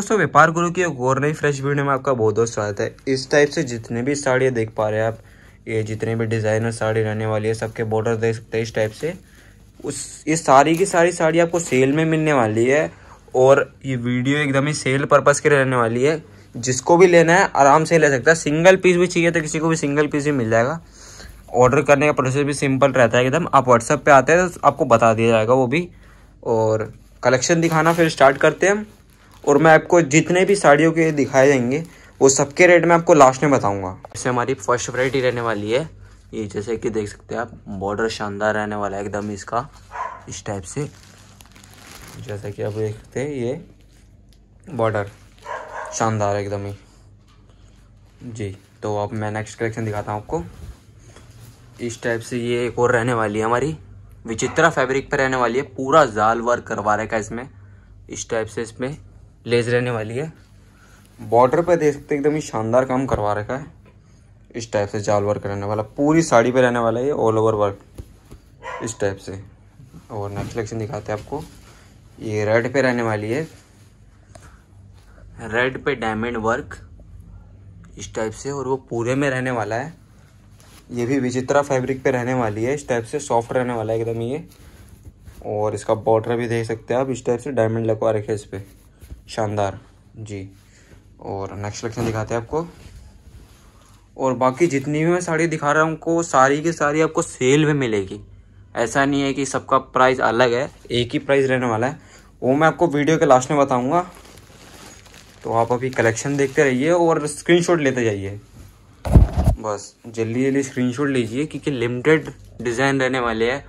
दोस्तों व्यापार गुरु की एक और नई फ्रेश वीडियो में आपका बहुत बहुत स्वागत है इस टाइप से जितने भी साड़ियाँ देख पा रहे हैं आप ये जितने भी डिज़ाइनर साड़ी रहने वाली है सबके बॉर्डर देख सकते हैं इस टाइप से उस ये सारी की सारी साड़ी आपको सेल में मिलने वाली है और ये वीडियो एकदम ही सेल पर्पज़ की रहने वाली है जिसको भी लेना है आराम से ले सकता है सिंगल पीस भी चाहिए तो किसी को भी सिंगल पीस भी मिल जाएगा ऑर्डर करने का प्रोसेस भी सिंपल रहता है एकदम आप व्हाट्सएप पर आते हैं तो आपको बता दिया जाएगा वो भी और कलेक्शन दिखाना फिर स्टार्ट करते हैं हम और मैं आपको जितने भी साड़ियों के दिखाए जाएंगे वो सबके रेट में आपको लास्ट में बताऊंगा इससे हमारी फर्स्ट वरायटी रहने वाली है ये जैसे कि देख सकते हैं आप बॉर्डर शानदार रहने वाला है एकदम इसका इस टाइप से जैसा कि आप देख सकते हैं ये बॉर्डर शानदार है एकदम ही जी तो अब मैं नेक्स्ट कलेक्शन दिखाता हूँ आपको इस टाइप से ये एक और रहने वाली है हमारी विचित्रा फैब्रिक पर रहने वाली है पूरा जाल वर्क करवा रहेगा है इसमें इस टाइप से इसमें लेज रहने वाली है बॉर्डर पे देख सकते एकदम ही शानदार काम करवा रखा है इस टाइप से जाल वर्क रहने वाला पूरी साड़ी पे रहने वाला है ऑल ओवर वर्क इस टाइप से और नेक्स्ट कलेक्शन दिखाते हैं आपको ये रेड पे रहने वाली है रेड पे डायमंड वर्क इस टाइप से और वो पूरे में रहने वाला है ये भी विचित्रा फैब्रिक पे रहने वाली है इस टाइप से सॉफ्ट रहने वाला है एकदम ये और इसका बॉर्डर भी देख सकते हैं आप इस टाइप से डायमंड लगवा रखे इस पर शानदार जी और नेक्स्ट कलेक्शन दिखाते हैं आपको और बाकी जितनी भी मैं साड़ी दिखा रहा हूँ उनको सारी की सारी आपको सेल में मिलेगी ऐसा नहीं है कि सबका प्राइस अलग है एक ही प्राइस रहने वाला है वो मैं आपको वीडियो के लास्ट में बताऊँगा तो आप अभी कलेक्शन देखते रहिए और स्क्रीन लेते जाइए बस जल्दी जल्दी स्क्रीन लीजिए क्योंकि लिमिटेड डिज़ाइन रहने वाले हैं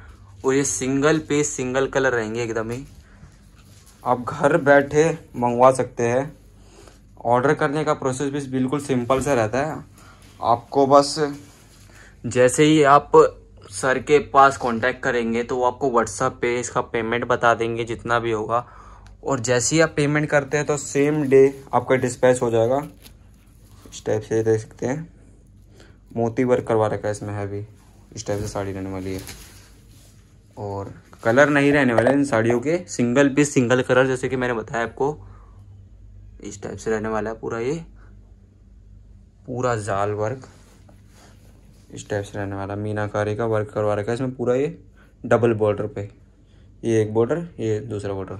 और ये सिंगल पेज सिंगल कलर रहेंगे एकदम ही आप घर बैठे मंगवा सकते हैं ऑर्डर करने का प्रोसेस भी बिल्कुल सिंपल सा रहता है आपको बस जैसे ही आप सर के पास कांटेक्ट करेंगे तो वो आपको व्हाट्सअप पे इसका पेमेंट बता देंगे जितना भी होगा और जैसे ही आप पेमेंट करते हैं तो सेम डे आपका डिस्पैच हो जाएगा इस टाइप से देख सकते हैं मोती वर्क करवा रखा है इसमें है भी इस टाइप से साड़ी रहने वाली है और कलर नहीं रहने वाले इन साड़ियों के सिंगल पीस सिंगल कलर जैसे कि मैंने बताया आपको इस टाइप से रहने वाला है पूरा ये पूरा जाल वर्क इस टाइप से रहने वाला मीनाकारी का वर्क करवा रखा है इसमें पूरा ये डबल बॉर्डर पे ये एक बॉर्डर ये दूसरा बॉर्डर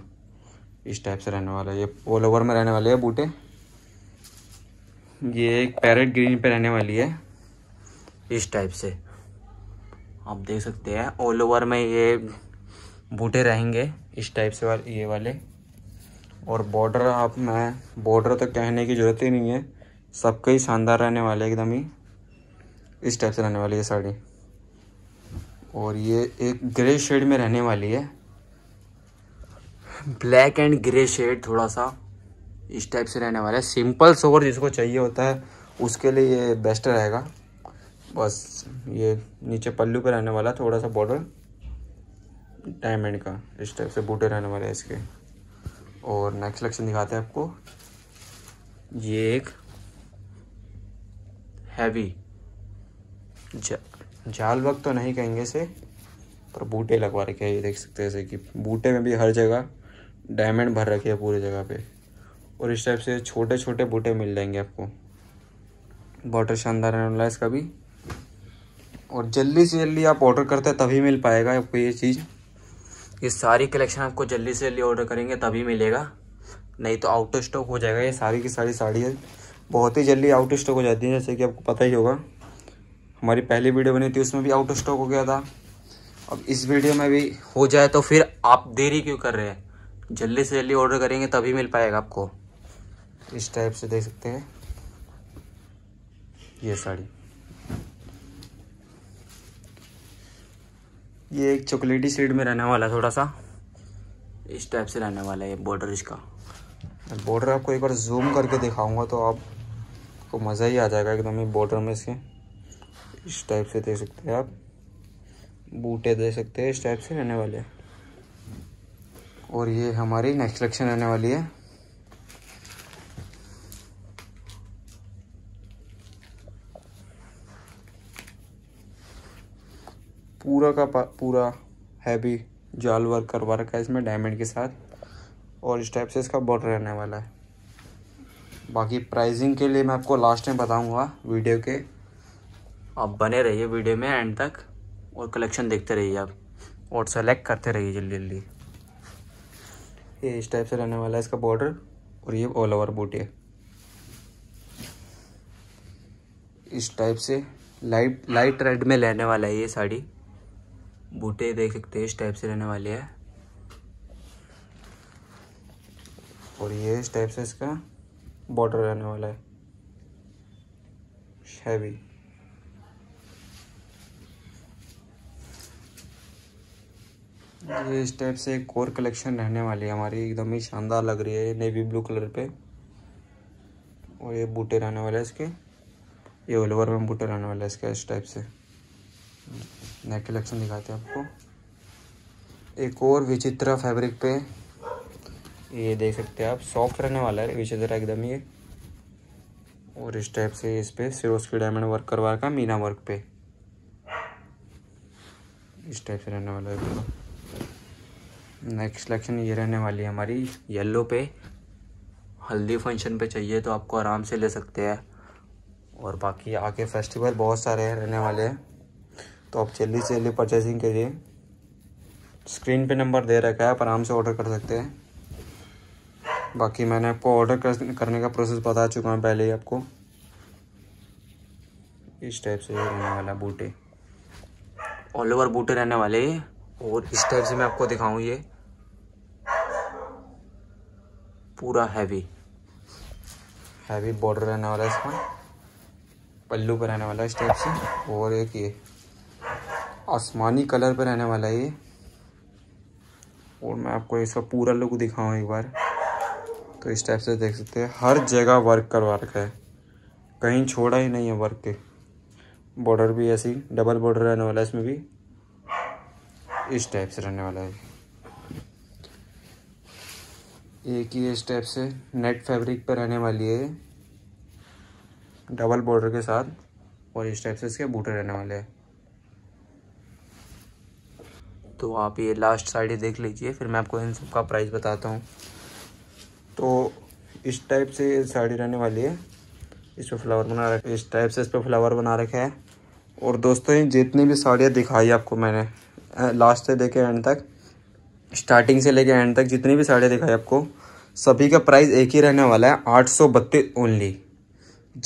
इस टाइप से रहने वाला ये ऑल ओवर में रहने वाले है बूटे ये एक पैरेट ग्रीन पे रहने वाली है इस टाइप से आप देख सकते हैं ऑल ओवर में ये बूटे रहेंगे इस टाइप से वाले ये वाले और बॉर्डर आप मैं बॉर्डर तो कहने की ज़रूरत ही नहीं है सबके ही शानदार रहने वाले एकदम ही इस टाइप से रहने वाली है साड़ी और ये एक ग्रे शेड में रहने वाली है ब्लैक एंड ग्रे शेड थोड़ा सा इस टाइप से रहने वाला है सिंपल सोवर जिसको चाहिए होता है उसके लिए ये बेस्ट रहेगा बस ये नीचे पल्लू पर रहने वाला थोड़ा सा बॉर्डर डायमंड का इस टाइप से बूटे रहने वाले हैं इसके और नेक्स्ट सिलेक्शन दिखाते हैं आपको ये एक हैवी जा, जाल वक्त तो नहीं कहेंगे इसे पर बूटे लगवा रखे हैं ये देख सकते हैं जैसे कि बूटे में भी हर जगह डायमंड भर रखे है पूरी जगह पे और इस टाइप से छोटे छोटे बूटे मिल जाएंगे आपको बॉर्डर शानदार रहने वाला है इसका भी और जल्दी से जल्दी आप ऑर्डर करते हैं तभी मिल पाएगा आपको ये चीज़ ये सारी कलेक्शन आपको जल्दी से जल्दी ऑर्डर करेंगे तभी मिलेगा नहीं तो आउट ऑफ स्टॉक हो जाएगा ये सारी की सारी साड़ियाँ बहुत ही जल्दी आउट ऑफ स्टॉक हो जाती हैं जैसे कि आपको पता ही होगा हमारी पहली वीडियो बनी थी उसमें भी आउट ऑफ स्टॉक हो गया था अब इस वीडियो में भी हो जाए तो फिर आप देरी क्यों कर रहे हैं जल्दी से जल्दी ऑर्डर करेंगे तभी मिल पाएगा आपको इस टाइप से देख सकते हैं ये साड़ी ये एक चॉकलेटी शेड में रहने वाला है थोड़ा सा इस टाइप से रहने वाला है बॉर्डर इसका बॉर्डर आपको एक बार जूम करके दिखाऊंगा तो आपको मज़ा ही आ जाएगा एकदम ही बॉर्डर में इसके इस टाइप से दे सकते हैं आप बूटे दे सकते हैं इस टाइप से रहने वाले और ये हमारी नेक्स्ट कलेक्शन रहने वाली है पूरा का पूरा हैवी जाल वर्क करवा रखा है इसमें डायमंड के साथ और इस टाइप से इसका बॉर्डर रहने वाला है बाकी प्राइसिंग के लिए मैं आपको लास्ट में बताऊंगा वीडियो के आप बने रहिए वीडियो में एंड तक और कलेक्शन देखते रहिए आप और सेलेक्ट करते रहिए जल्दी जल्दी ये इस टाइप से रहने वाला है इसका बॉर्डर और ये ऑल ओवर बूट है इस टाइप से लाइट लाइट रेड में लेने वाला है ये साड़ी बूटे देख सकते हैं इस टाइप से रहने वाले हैं और ये इस टाइप से इसका बॉर्डर रहने वाला है हैवी ये इस टाइप से एक और कलेक्शन रहने वाली है हमारी एकदम ही शानदार लग रही है नेवी ब्लू कलर पे और ये बूटे रहने वाले हैं इसके ये ओलवर में बूटे रहने वाले हैं इसके इस टाइप से नेक कलेक्शन दिखाते हैं आपको एक और विचित्रा फैब्रिक पे ये देख सकते हैं आप सॉफ्ट रहने वाला है विचित्रा एकदम ये और इस टाइप से इस पे सिरोज के डायमंड वर्क करवा का मीना वर्क पे इस टाइप से रहने वाला है नेक्स्ट कलेक्शन ये रहने वाली है हमारी येलो पे हल्दी फंक्शन पे चाहिए तो आपको आराम से ले सकते हैं और बाकी आके फेस्टिवल बहुत सारे रहने वाले हैं तो आप जल्दी से जल्दी परचेसिंग करिए स्क्रीन पे नंबर दे रखा है आप आराम से ऑर्डर कर सकते हैं बाकी मैंने आपको ऑर्डर करने का प्रोसेस बता चुका हूँ पहले ही आपको इस टाइप से रहने वाला बूटे ऑल ओवर बूटे रहने वाले और इस टाइप से मैं आपको दिखाऊँ ये पूरा हैवी हैवी बॉर्डर रहने वाला है इसमें पल्लू पर रहने वाला इस टाइप से और एक ये आसमानी कलर पर रहने वाला है ये और मैं आपको इसका पूरा लुक दिखाऊँ एक बार तो इस टाइप से देख सकते हैं हर जगह वर्क करवा रखा है कहीं छोड़ा ही नहीं है वर्क के बॉर्डर भी ऐसी डबल बॉर्डर रहने वाला है इसमें भी इस टाइप से रहने वाला है एक ही इस टाइप से नेट फैब्रिक पर रहने वाली है डबल बॉर्डर के साथ और इस टाइप से इसके बूटे रहने वाले हैं तो आप ये लास्ट साइड देख लीजिए फिर मैं आपको इन सब का प्राइस बताता हूँ तो इस टाइप से साड़ी रहने वाली है इस पर फ्लावर बना रखा है इस टाइप से इस पर फ्लावर बना रखा है और दोस्तों ये जितनी भी साड़ियाँ दिखाई आपको मैंने लास्ट से देखे एंड तक स्टार्टिंग से लेके एंड तक जितनी भी साड़ियाँ दिखाई आपको सभी का प्राइस एक ही रहने वाला है आठ सौ बत्तीस ओनली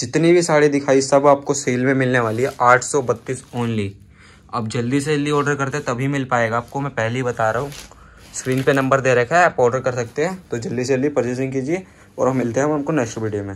जितनी भी साड़ी दिखाई सब आपको सेल में मिलने वाली है आठ सौ बत्तीस ओनली आप जल्दी से जल्दी ऑर्डर करते हैं तभी मिल पाएगा आपको मैं पहले ही बता रहा हूँ स्क्रीन पे नंबर दे रखा है आप ऑर्डर कर सकते हैं तो जल्दी से जल्दी परचेसिंग कीजिए और हम मिलते हैं हम आपको नेक्स्ट वीडियो में